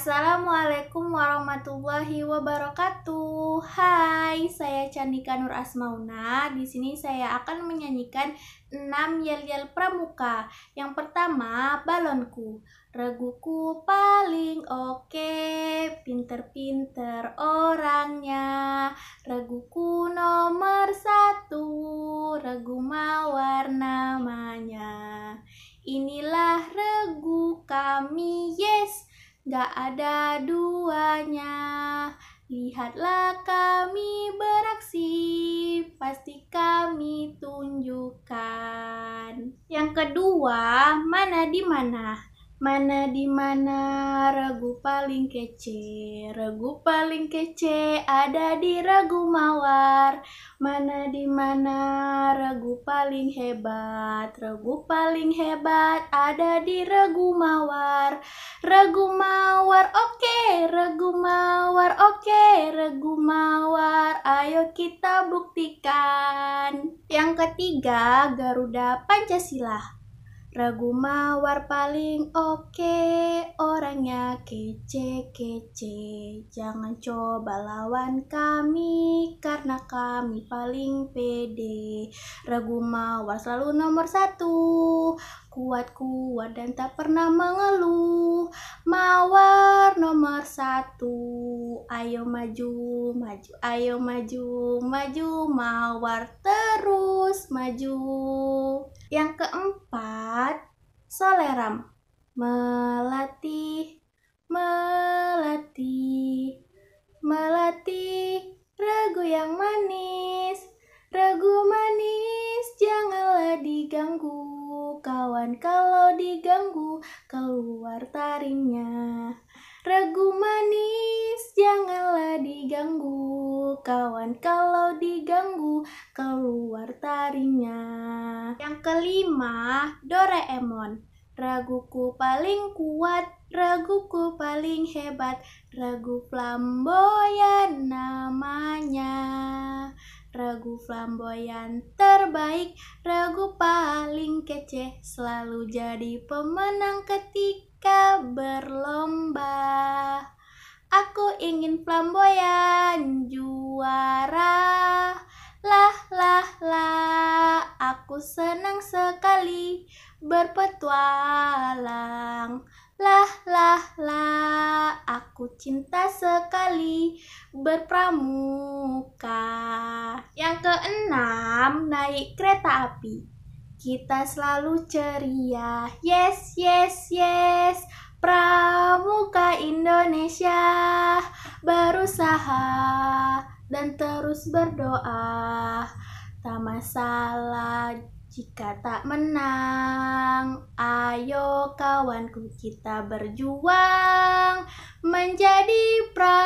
Assalamualaikum warahmatullahi wabarakatuh. Hai, saya Candika Nur Asmauna. Di sini saya akan menyanyikan 6 yel-yel pramuka. Yang pertama, balonku. Reguku paling oke, pinter-pinter orangnya. Reguku nomor satu, regu mawar namanya. Inilah regu kami gak ada duanya. Lihatlah kami beraksi, pasti kami tunjukkan. Yang kedua, mana di mana? Mana di mana regu paling kece, regu paling kece ada di regu mawar. Mana di mana regu paling hebat, regu paling hebat ada di regu mawar. Regu mawar oke, okay. regu mawar oke, okay. regu mawar ayo kita buktikan. Yang ketiga, Garuda Pancasila. Ragu mawar paling oke, okay, orangnya kece-kece. Jangan coba lawan kami, karena kami paling pede. Ragu mawar selalu nomor satu, kuat-kuat dan tak pernah mengeluh. Mawar nomor satu, ayo maju, maju, ayo maju, maju. Mawar terus maju. Yang keempat, Soleram melatih melatih melatih Ragu yang manis Ragu manis Janganlah diganggu Kawan kalau diganggu Keluar taringnya Ragu manis Janganlah diganggu Kawan kalau diganggu Keluar taringnya Yang kelima Doraemon Raguku paling kuat, raguku paling hebat, ragu flamboyan namanya. Ragu flamboyan terbaik, ragu paling kece, selalu jadi pemenang ketika berlomba. Aku ingin flamboyan juara, lah lah lah, aku senang sekali berpetualang Lah lah lah aku cinta sekali berpramuka Yang keenam naik kereta api Kita selalu ceria Yes yes yes Pramuka Indonesia berusaha dan terus berdoa. Tak masalah jika tak menang berjuang, ayo kawanku kita berjuang menjadi pra